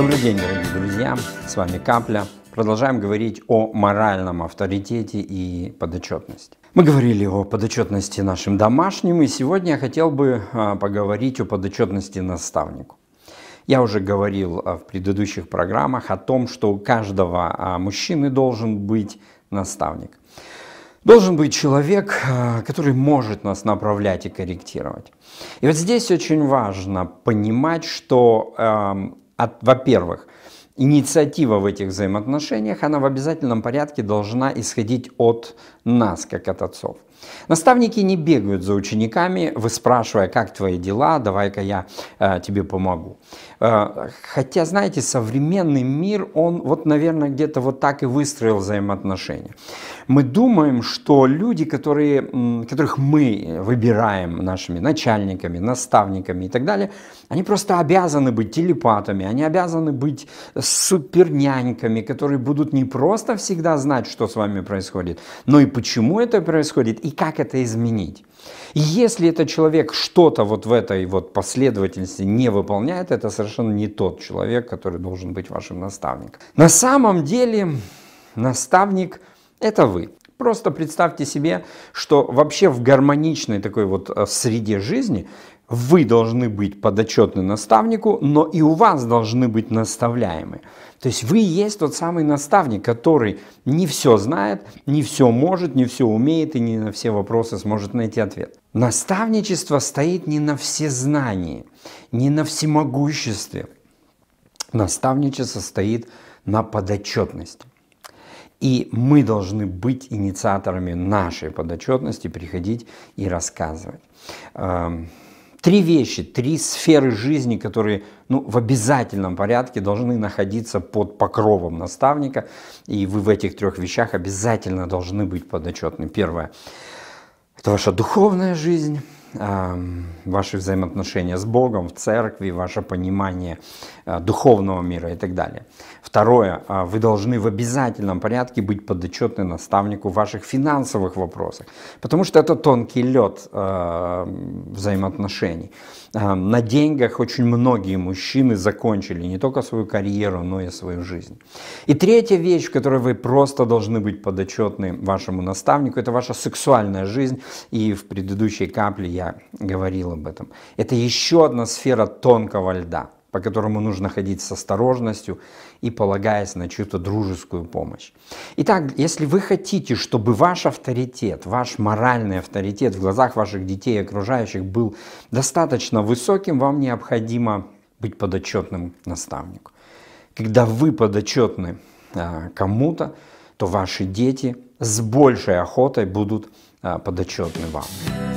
Добрый день, дорогие друзья! С вами Капля. Продолжаем говорить о моральном авторитете и подотчетности. Мы говорили о подотчетности нашим домашним, и сегодня я хотел бы а, поговорить о подотчетности наставнику. Я уже говорил а, в предыдущих программах о том, что у каждого а, мужчины должен быть наставник. Должен быть человек, который может нас направлять и корректировать. И вот здесь очень важно понимать, что а, во-первых инициатива в этих взаимоотношениях, она в обязательном порядке должна исходить от нас, как от отцов. Наставники не бегают за учениками, выспрашивая, как твои дела, давай-ка я э, тебе помогу. Э, хотя, знаете, современный мир, он вот, наверное, где-то вот так и выстроил взаимоотношения. Мы думаем, что люди, которые, которых мы выбираем нашими начальниками, наставниками и так далее, они просто обязаны быть телепатами, они обязаны быть суперняньками, которые будут не просто всегда знать, что с вами происходит, но и почему это происходит, и как это изменить. И если этот человек что-то вот в этой вот последовательности не выполняет, это совершенно не тот человек, который должен быть вашим наставником. На самом деле наставник – это вы. Просто представьте себе, что вообще в гармоничной такой вот э, среде жизни вы должны быть подотчетны наставнику, но и у вас должны быть наставляемы. То есть вы есть тот самый наставник, который не все знает, не все может, не все умеет и не на все вопросы сможет найти ответ. Наставничество стоит не на все знания, не на всемогуществе. Наставничество стоит на подотчетность. И мы должны быть инициаторами нашей подотчетности, приходить и рассказывать. Эм, три вещи, три сферы жизни, которые ну, в обязательном порядке должны находиться под покровом наставника. И вы в этих трех вещах обязательно должны быть подотчетны. Первое – это ваша духовная жизнь ваши взаимоотношения с Богом, в церкви, ваше понимание а, духовного мира и так далее. Второе, а, вы должны в обязательном порядке быть подотчетны наставнику в ваших финансовых вопросах, потому что это тонкий лед а, взаимоотношений. На деньгах очень многие мужчины закончили не только свою карьеру, но и свою жизнь. И третья вещь, в которой вы просто должны быть подотчетны вашему наставнику, это ваша сексуальная жизнь. И в предыдущей капле я я говорил об этом. Это еще одна сфера тонкого льда, по которому нужно ходить с осторожностью и полагаясь на чью-то дружескую помощь. Итак, если вы хотите, чтобы ваш авторитет, ваш моральный авторитет в глазах ваших детей и окружающих был достаточно высоким, вам необходимо быть подотчетным наставнику. Когда вы подотчетны а, кому-то, то ваши дети с большей охотой будут а, подотчетны вам.